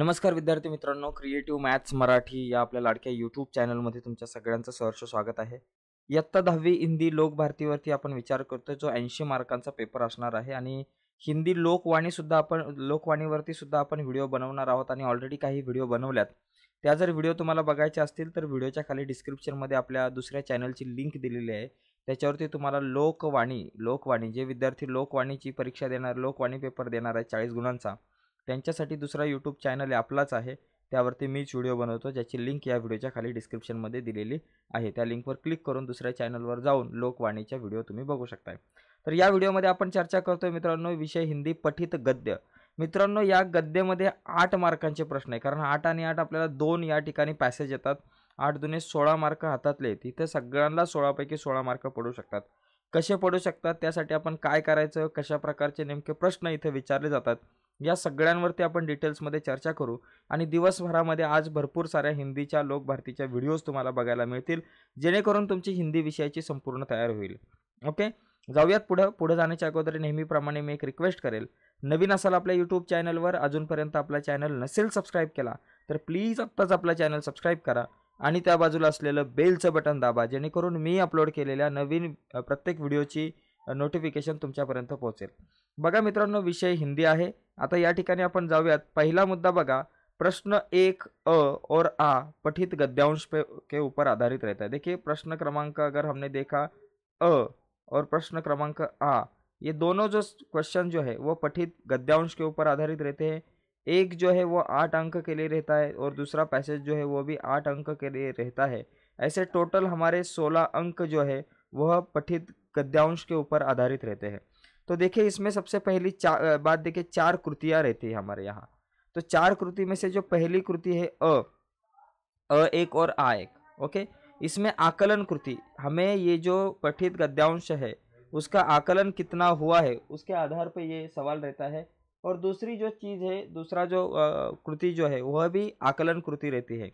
नमस्कार विद्यार्थी मित्रांनो क्रिएटिव्ह मॅथ्स मराठी या आपल्या लाडक्या यूट्यूब चॅनलमध्ये तुमच्या सगळ्यांचं सहर्ष स्वागत आहे इयत्ता दहावी हिंदी लोकभारतीवरती आपण विचार करतो जो ऐंशी मार्कांचा पेपर असणार आहे आणि हिंदी लोकवाणीसुद्धा आपण लोकवाणीवरती सुद्धा आपण व्हिडिओ बनवणार आहोत आणि ऑलरेडी काही व्हिडिओ बनवल्यात त्या जर व्हिडिओ तुम्हाला बघायचे असतील तर व्हिडिओच्या खाली डिस्क्रिप्शनमध्ये आपल्या दुसऱ्या चॅनलची लिंक दिलेली आहे त्याच्यावरती तुम्हाला लोकवाणी लोकवाणी जे विद्यार्थी लोकवाणीची परीक्षा देणार लोकवाणी पेपर देणार आहे चाळीस गुणांचा त्यांच्यासाठी दुसरा यूट्यूब चॅनल आपलाच आहे त्यावरती मीच व्हिडिओ बनवतो ज्याची लिंक या व्हिडिओच्या खाली डिस्क्रिप्शनमध्ये दिलेली आहे त्या लिंकवर क्लिक करून दुसऱ्या चॅनलवर जाऊन लोकवाणीच्या व्हिडिओ तुम्ही बघू शकताय तर या व्हिडिओमध्ये आपण चर्चा करतोय मित्रांनो विषय हिंदी पठित गद्य मित्रांनो या गद्यमध्ये आठ मार्कांचे प्रश्न आहे कारण आठ आणि आठ आपल्याला दोन या ठिकाणी पॅसेज येतात आठ दुने सोळा मार्क हातातले तिथे सगळ्यांना सोळापैकी सोळा मार्क पडू शकतात कसे पडू शकतात त्यासाठी आपण काय करायचं कशा प्रकारचे नेमके प्रश्न इथे विचारले जातात या सगळ्यांवरती आपण डिटेल्समध्ये चर्चा करू आणि दिवसभरामध्ये आज भरपूर साऱ्या हिंदीच्या लोकभारतीच्या व्हिडिओज तुम्हाला बघायला मिळतील जेणेकरून तुमची हिंदी विषयाची संपूर्ण तयार होईल ओके जाऊयात पुढं पुढं जाण्याच्या अगोदर नेहमीप्रमाणे मी एक रिक्वेस्ट करेल नवीन असाल आपल्या यूट्यूब चॅनलवर अजूनपर्यंत आपला चॅनल नसेल सबस्क्राईब केला तर प्लीज आत्ताच आपला चॅनल सबस्क्राईब करा आणि त्या बाजूला असलेलं बेलचं बटन दाबा जेणेकरून मी अपलोड केलेल्या नवीन प्रत्येक व्हिडिओची नोटिफिकेशन तुमच्यापर्यंत पोहोचेल बघा मित्रांनो विषय हिंदी आहे आता या ठिकाणी आपण जाऊयात मुद्दा बगा प्रश्न एक अ और आ पठित गद्यांश पे के ऊपर आधारित रहता है देखिए प्रश्न क्रमांक अगर हमने देखा अ और प्रश्न क्रमांक आ ये दोनों जो क्वेश्चन जो है वो पठित गद्यांश के ऊपर आधारित रहते हैं एक जो है वो आठ अंक के लिए रहता है और दूसरा पैसेज जो है वो भी आठ अंक के लिए रहता है ऐसे टोटल हमारे सोलह अंक जो है वह पठित गद्यांश के ऊपर आधारित रहते हैं तो देखिए इसमें सबसे पहली चार बात देखिए चार कृतियाँ रहती है हमारे यहाँ तो चार कृति में से जो पहली कृति है अ अ एक और आ एक ओके इसमें आकलन कृति हमें ये जो पठित गद्यांश है उसका आकलन कितना हुआ है उसके आधार पर ये सवाल रहता है और दूसरी जो चीज़ है दूसरा जो कृति जो है वह भी आकलन कृति रहती है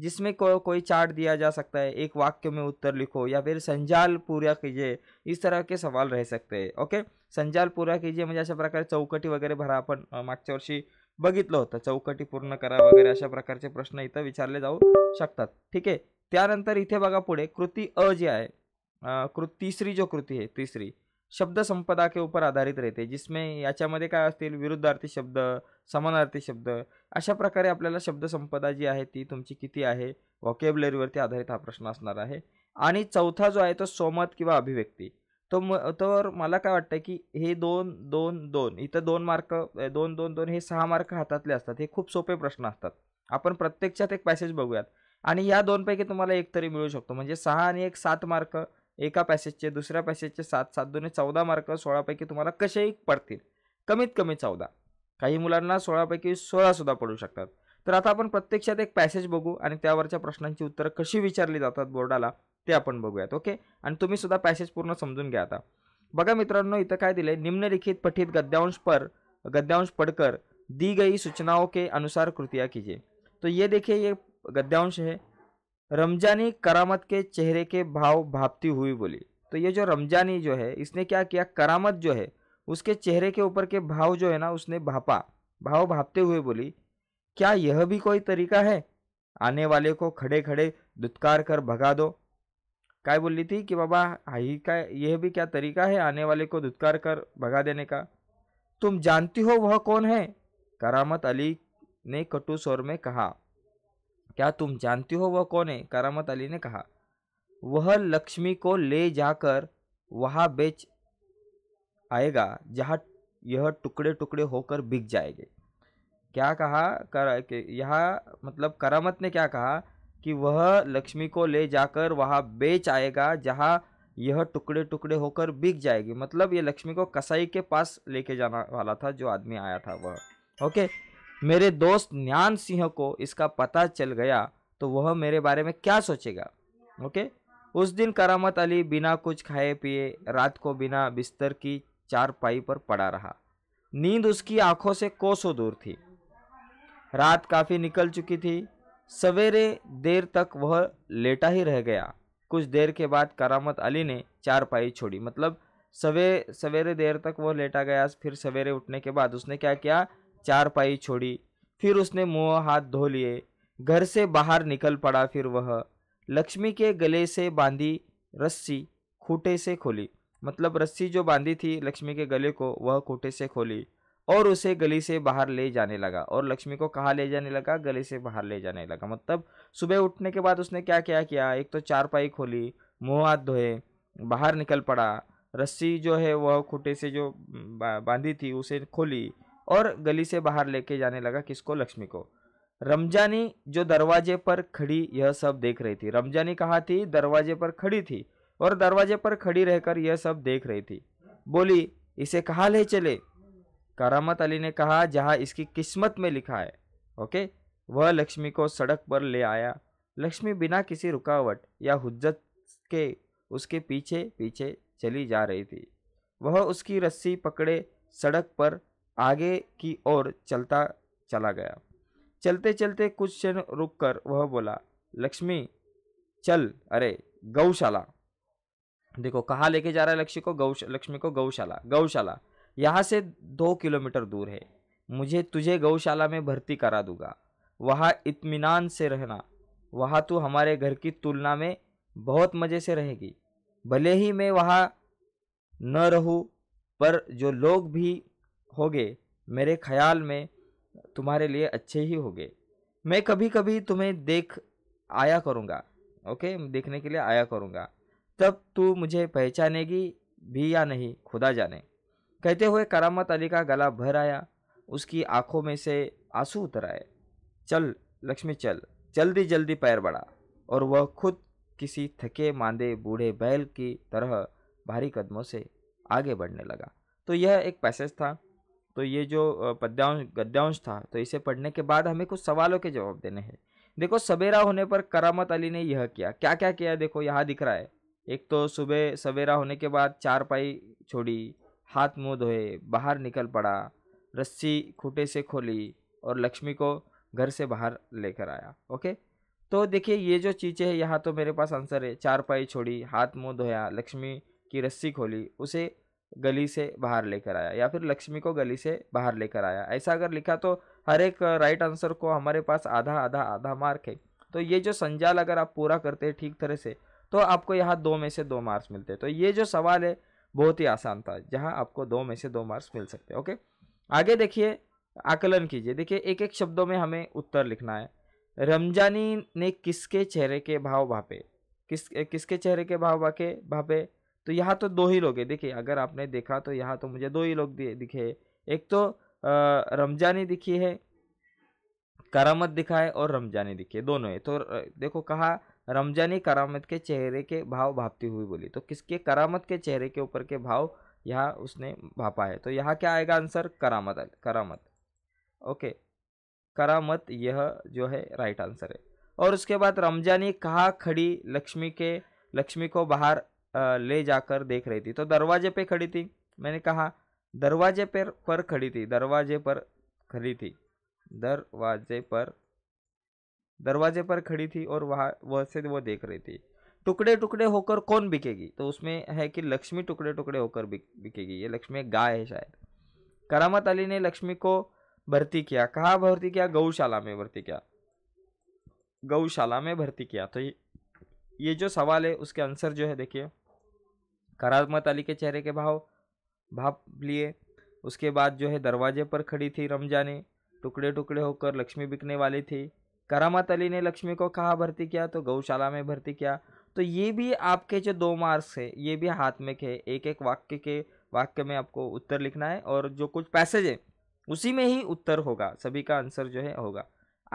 जिसमें को, कोई चार्ट दिया जा सकता है एक वाक्य में उत्तर लिखो या फिर संजाल पूरा कीजिए इस तरह के सवाल रह सकते हैं ओके संजाल पूरा कीजिए म्हणजे अशा प्रकारे चौकटी वगैरे भरा आपण मागच्या वर्षी बघितलं होतं चौकटी पूर्ण करा वगैरे अशा प्रकारचे प्रश्न इथं विचारले जाऊ शकतात ठीक आहे त्यानंतर इथे बघा पुढे कृती अ जी आहे कृती तिसरी जो कृती आहे तिसरी शब्दसंपदा के ऊपर आधारित रहते जिसमें याच्यामध्ये काय असतील विरुद्धार्थी शब्द समानार्थी शब्द अशा प्रकारे आपल्याला शब्दसंपदा जी आहे ती तुमची किती आहे वॉकेबलरीवरती आधारित हा प्रश्न असणार आहे आणि चौथा जो आहे तो सोमत किंवा अभिव्यक्ती तो म तर मला काय वाटतं की हे दोन दोन दोन इथं दोन मार्क दोन दोन दोन हे सहा मार्क हातातले असतात हे खूप सोपे प्रश्न असतात आपण प्रत्यक्षात एक पॅसेज बघूयात आणि या दोनपैकी तुम्हाला एक तरी मिळू शकतो म्हणजे सहा आणि एक सात मार्क एका पॅसेजचे दुसऱ्या पॅसेजचे सात सात दोन चौदा मार्क सोळापैकी तुम्हाला कसेही पडतील कमीत कमी चौदा काही मुलांना सोळापैकी सोळासुद्धा पडू शकतात तर आता आपण प्रत्यक्षात एक पॅसेज बघू आणि त्यावरच्या प्रश्नांची उत्तरं कशी विचारली जातात बोर्डाला ते आपण बघूयात ओके आणि तुम्ही सुद्धा पॅसेज पूर्ण समजून घ्या आता बघा मित्रांनो इथं काय दिले निम्नलिखित पठित गद्यांश पर गद्यांश पडकर दी गई सूचनाओ के अनुसार कृतिया कीजे तो ये देखिए ये गद्यांश है रमजानी करामत के चेहरे के भाव भापती हुई बोली तो ये जो रमजानी जो है इसने क्या किया करामत जो है उसके चेहरे के ऊपर के भाव जो है ना उसने भापा भाव भापते हुए बोली क्या यह भी कोई तरीका है आने वाले को खड़े खड़े दुत्कार कर भगा दो काय बोली थी कि बाबा हाई का यह भी क्या तरीका है आने वाले को दुत्कार कर भगा देने का तुम जानती हो वह कौन है करामत अली ने कटु स्वर में कहा क्या तुम जानती हो वह कौन है करामत अली ने कहा वह लक्ष्मी को ले जाकर वहाँ बेच आएगा जहाँ यह टुकड़े टुकड़े होकर बिक जाएंगे क्या कहा कर यहाँ मतलब करामत ने क्या कहा कि वह लक्ष्मी को ले जाकर वहाँ बेच आएगा जहाँ यह टुकड़े टुकड़े होकर बिक जाएगी मतलब ये लक्ष्मी को कसाई के पास लेके जाना वाला था जो आदमी आया था वह ओके मेरे दोस्त ज्ञान सिंह को इसका पता चल गया तो वह मेरे बारे में क्या सोचेगा ओके उस दिन करामत अली बिना कुछ खाए पिए रात को बिना बिस्तर की चारपाई पर पड़ा रहा नींद उसकी आंखों से कोसों दूर थी रात काफ़ी निकल चुकी थी सवेरे देर तक वह लेटा ही रह गया कुछ देर के बाद करामत अली ने चारपाई छोड़ी मतलब सवे सवेरे देर तक वह लेटा गया फिर सवेरे उठने के बाद उसने क्या किया चारपाई छोड़ी फिर उसने मुँह हाथ धो लिए घर से बाहर निकल पड़ा फिर वह लक्ष्मी के गले से बांधी रस्सी खूटे से खोली मतलब रस्सी जो बांधी थी लक्ष्मी के गले को वह खूटे से खोली और उसे गली से बाहर ले जाने लगा और लक्ष्मी को कहाँ ले जाने लगा गले से बाहर ले जाने लगा मतलब सुबह उठने के बाद उसने क्या क्या किया एक तो चारपाई खोली मुँह हाथ धोए बाहर निकल पड़ा रस्सी जो है वह खूटे से जो बांधी थी उसे खोली और गली से बाहर लेके जाने लगा किसको लक्ष्मी को रमजानी जो दरवाजे पर खड़ी यह सब देख रही थी रमजानी कहा थी दरवाजे पर खड़ी थी और दरवाजे पर खड़ी रहकर यह सब देख रही थी बोली इसे कहाँ ले चले करामत अली ने कहा जहाँ इसकी किस्मत में लिखा है ओके वह लक्ष्मी को सड़क पर ले आया लक्ष्मी बिना किसी रुकावट या हुज्जत के उसके पीछे पीछे चली जा रही थी वह उसकी रस्सी पकड़े सड़क पर आगे की ओर चलता चला गया चलते चलते कुछ क्षण रुककर वह बोला लक्ष्मी चल अरे गौशाला देखो कहाँ लेके जा रहा है लक्ष्मी को गौ लक्ष्मी को गौशाला गौशाला यहाँ से दो किलोमीटर दूर है मुझे तुझे गौशाला में भर्ती करा दूंगा वहाँ इत्मीनान से रहना वहाँ तू हमारे घर की तुलना में बहुत मज़े से रहेगी भले ही मैं वहाँ न रहूँ पर जो लोग भी होगे मेरे ख्याल में तुम्हारे लिए अच्छे ही होगे मैं कभी कभी तुम्हें देख आया करूँगा ओके देखने के लिए आया करूँगा तब तू मुझे पहचानेगी भी या नहीं खुदा जाने कहते हुए करामत अली का गला भर आया उसकी आंखों में से आंसू उतर आए चल लक्ष्मी चल जल्दी जल्दी पैर बढ़ा और वह खुद किसी थके मांदे बूढ़े बैल की तरह भारी कदमों से आगे बढ़ने लगा तो यह एक पैसेज था तो ये जो पद्यांश गद्यांश था तो इसे पढ़ने के बाद हमें कुछ सवालों के जवाब देने हैं देखो सवेरा होने पर करामत अली ने यह किया क्या क्या किया देखो यहाँ दिख रहा है एक तो सुबह सवेरा होने के बाद चार पाई छोड़ी हाथ मुंह धोए बाहर निकल पड़ा रस्सी खूटे से खोली और लक्ष्मी को घर से बाहर लेकर आया ओके तो देखिए ये जो चीज़ें है यहाँ तो मेरे पास आंसर है चार पाई छोड़ी हाथ मुंह धोया लक्ष्मी की रस्सी खोली उसे गली से बाहर लेकर आया या फिर लक्ष्मी को गली से बाहर लेकर आया ऐसा अगर लिखा तो हर एक राइट आंसर को हमारे पास आधा आधा आधा मार्क है तो ये जो संजाल अगर आप पूरा करते हैं ठीक तरह से तो आपको यहाँ दो में से दो मार्क्स मिलते हैं तो ये जो सवाल है बहुत ही आसान था जहाँ आपको दो में से दो मार्क्स मिल सकते ओके आगे देखिए आकलन कीजिए देखिए एक एक शब्दों में हमें उत्तर लिखना है रमजानी ने किसके चेहरे के भाव भापे किस किसके चेहरे के भाव भाके भापे तो यहाँ तो दो ही लोग हैं देखिए अगर आपने देखा तो यहाँ तो मुझे दो ही लोग दिखे एक तो रमजानी दिखी है करामत दिखा है और रमजानी दिखी है दोनों है तो देखो कहा रमजानी करामत के चेहरे के भाव भापती हुई बोली तो किसके करामत के चेहरे के ऊपर के भाव यहाँ उसने भापा है तो यहाँ क्या आएगा आंसर करामत करामत ओके करामत यह जो है राइट आंसर है और उसके बाद रमजानी कहा खड़ी लक्ष्मी के लक्ष्मी को बाहर ले जाकर देख रही थी तो दरवाजे पे खड़ी थी मैंने कहा दरवाजे पर पर खड़ी थी दरवाजे पर खड़ी थी दरवाजे पर दरवाजे पर खड़ी थी और वहाँ वह से वो देख रही थी टुकड़े टुकड़े होकर कौन बिकेगी तो उसमें है कि लक्ष्मी टुकड़े टुकड़े होकर बिक बिकेगी ये लक्ष्मी एक गाय है शायद करामत अली ने लक्ष्मी को भर्ती किया कहाँ भर्ती किया गौशाला में भर्ती किया गौशाला में भर्ती किया तो ये जो सवाल है उसके आंसर जो है देखिए करामत अली के चेहरे के भाव भाप लिए उसके बाद जो है दरवाजे पर खड़ी थी रमजाने टुकड़े टुकड़े होकर लक्ष्मी बिकने वाली थी करामत अली ने लक्ष्मी को कहाँ भर्ती किया तो गौशाला में भर्ती किया तो ये भी आपके जो दो मार्क्स है ये भी हाथ में के एक एक वाक्य के वाक्य में आपको उत्तर लिखना है और जो कुछ पैसेज है उसी में ही उत्तर होगा सभी का आंसर जो है होगा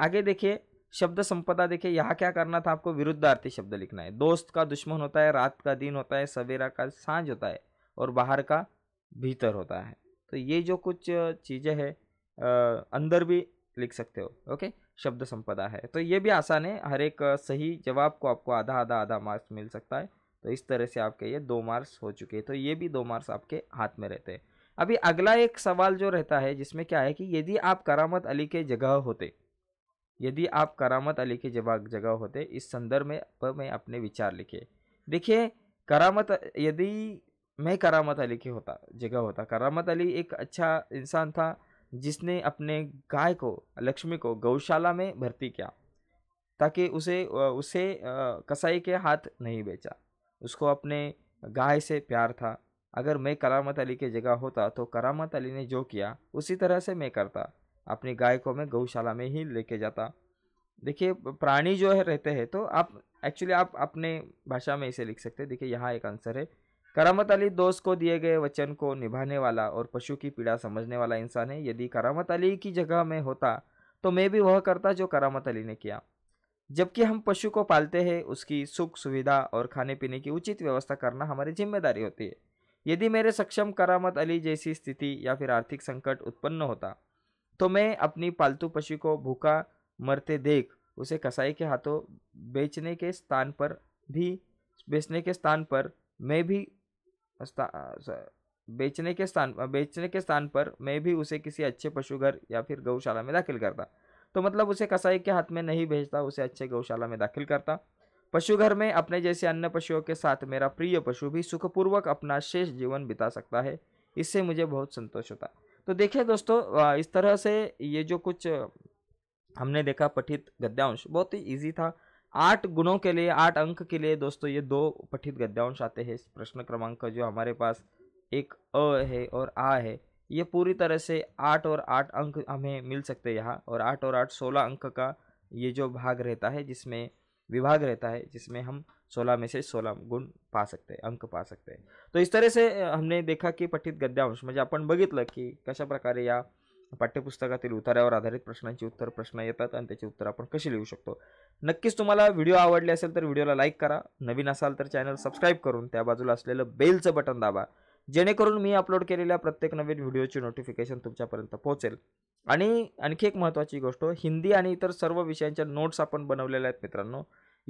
आगे देखिए शब्द संपदा देखिए यहाँ क्या करना था आपको विरुद्धार्थी शब्द लिखना है दोस्त का दुश्मन होता है रात का दिन होता है सवेरा का सांझ होता है और बाहर का भीतर होता है तो ये जो कुछ चीज़ें हैं अंदर भी लिख सकते हो ओके शब्द संपदा है तो ये भी आसान है हर एक सही जवाब को आपको आधा आधा आधा मार्क्स मिल सकता है तो इस तरह से आपके ये दो मार्क्स हो चुके हैं तो ये भी दो मार्क्स आपके हाथ में रहते हैं अभी अगला एक सवाल जो रहता है जिसमें क्या है कि यदि आप करामत अली के जगह होते यदि आप करामत अली के जवाब जगह होते इस संदर्भ में पर मैं अपने विचार लिखे देखिए करामत यदि मैं करामत अली के होता जगह होता करामत अली एक अच्छा इंसान था जिसने अपने गाय को लक्ष्मी को गौशाला में भर्ती किया ताकि उसे उसे कसाई के हाथ नहीं बेचा उसको अपने गाय से प्यार था अगर मैं करामत अली के जगह होता तो करामत अली ने जो किया उसी तरह से मैं करता अपनी गाय को मैं गौशाला में ही लेके जाता देखिए प्राणी जो है रहते हैं तो आप एक्चुअली आप अपने भाषा में इसे लिख सकते हैं देखिए यहाँ एक आंसर है करामत अली दोस्त को दिए गए वचन को निभाने वाला और पशु की पीड़ा समझने वाला इंसान है यदि करामत अली की जगह में होता तो मैं भी वह करता जो करामत अली ने किया जबकि हम पशु को पालते हैं उसकी सुख सुविधा और खाने पीने की उचित व्यवस्था करना हमारी जिम्मेदारी होती है यदि मेरे सक्षम करामत अली जैसी स्थिति या फिर आर्थिक संकट उत्पन्न होता तो मैं अपनी पालतू पशु को भूखा मरते देख उसे कसाई के हाथों बेचने के स्थान पर भी बेचने के स्थान पर मैं भी बेचने के स्थान बेचने के स्थान पर मैं भी उसे किसी अच्छे पशुघर या फिर गौशाला में दाखिल करता तो मतलब उसे कसाई के हाथ में नहीं भेजता उसे अच्छे गौशाला में दाखिल करता पशुघर में अपने जैसे अन्य पशुओं के साथ मेरा प्रिय पशु भी सुखपूर्वक अपना शेष जीवन बिता सकता है इससे मुझे बहुत संतोष होता तो देखिए दोस्तों इस तरह से ये जो कुछ हमने देखा पठित गद्यांश बहुत ही ईजी था आठ गुणों के लिए आठ अंक के लिए दोस्तों ये दो पठित गद्यांश आते हैं प्रश्न क्रमांक जो हमारे पास एक अ है और आ है ये पूरी तरह से आठ और आठ अंक हमें मिल सकते हैं यहाँ और आठ और आठ सोलह अंक का ये जो भाग रहता है जिसमें विभाग रहता है जिसमें हम सोलह में से सोलह गुण पा सकते हैं अंक पा सकते हैं तो इस तरह से हमने देखा की पठित गद्यांश म्हणजे आपण बघितलं की कशा प्रकारे या पाठ्यपुस्तकातील उतारावर आधारित प्रश्नांची उत्तर प्रश्न येतात आणि त्याची उत्तर आपण कशी लिहू शकतो नक्कीच तुम्हाला व्हिडिओ आवडले असेल तर व्हिडिओला लाईक करा नवीन असाल तर चॅनल सबस्क्राईब करून त्या बाजूला असलेलं बेलचं बटन दाबा जेणेकरून मी अपलोड केलेल्या प्रत्येक नवीन व्हिडिओची नोटिफिकेशन तुमच्यापर्यंत पोहोचेल आणि आणखी एक महत्त्वाची गोष्ट हिंदी आणि इतर सर्व विषयांच्या नोट्स आपण बनवलेल्या आहेत मित्रांनो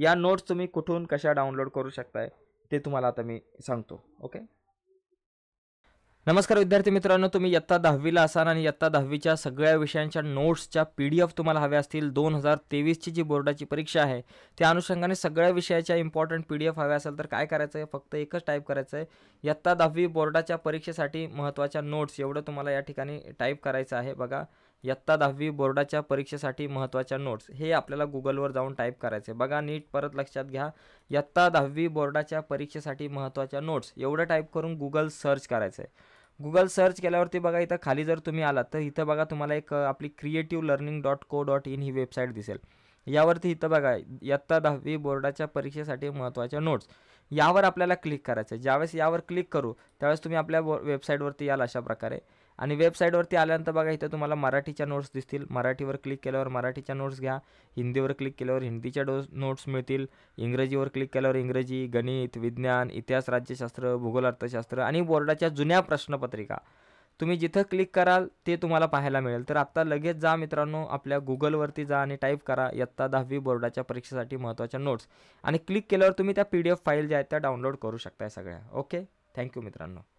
या नोट्स तुम्ही कुठून कशा डाउनलोड करू शकताय ते तुम्हाला आता मी सांगतो ओके नमस्कार विद्यार्थी मित्रांनो तुम्ही इयत्ता दहावीला असाल आणि इयत्ता दहावीच्या सगळ्या विषयांच्या नोट्सच्या पी डी एफ तुम्हाला हव्या असतील दोन हजार तेवीसची जी बोर्डाची परीक्षा आहे त्या अनुषंगाने सगळ्या विषयाच्या इम्पॉर्टंट पी डी एफ हव्या असेल तर काय करायचं आहे फक्त एकच टाईप करायचं आहे इयत्ता दहावी बोर्डाच्या परीक्षेसाठी महत्त्वाच्या नोट्स एवढं तुम्हाला या ठिकाणी टाईप करायचं आहे बघा इयत्ता दहावी बोर्डाच्या परीक्षेसाठी महत्त्वाच्या नोट्स हे आपल्याला गुगलवर जाऊन टाईप करायचे बघा नीट परत लक्षात घ्या इयत्ता दहावी बोर्डाच्या परीक्षेसाठी महत्त्वाच्या नोट्स एवढं टाईप करून गुगल सर्च करायचं आहे गुगल सर्च केल्यावरती बघा इथं खाली जर तुम्ही आलात तर इथं बघा तुम्हाला एक आपली creative learning dot co dot in ही वेबसाईट दिसेल यावरती इथं बघा इयत्ता दहावी बोर्डाच्या परीक्षेसाठी महत्त्वाच्या नोट्स यावर आपल्याला क्लिक करायचं ज्यावेळेस यावर क्लिक करू त्यावेळेस तुम्ही आपल्या वेबसाईटवरती याल अशा प्रकारे आणि वेबसाईटवरती आल्यानंतर बघा इथं तुम्हाला मराठीच्या नोट्स दिसतील मराठीवर क्लिक केल्यावर मराठीच्या नोट्स घ्या हिंदीवर क्लिक केल्यावर हिंदीच्या डो नोट्स मिळतील इंग्रजीवर क्लिक केल्यावर इंग्रजी गणित विज्ञान इतिहास राज्यशास्त्र भूगोल अर्थशास्त्र आणि बोर्डाच्या जुन्या प्रश्नपत्रिका तुम्ही जिथं क्लिक कराल ते तुम्हाला पाहायला मिळेल तर आत्ता लगेच जा मित्रांनो आपल्या गुगलवरती जा आणि टाईप करा इयत्ता दहावी बोर्डाच्या परीक्षेसाठी महत्त्वाच्या नोट्स आणि क्लिक केल्यावर तुम्ही त्या पी डी फाईल ज्या आहेत त्या डाउनलोड करू शकताय सगळ्या ओके थँक्यू मित्रांनो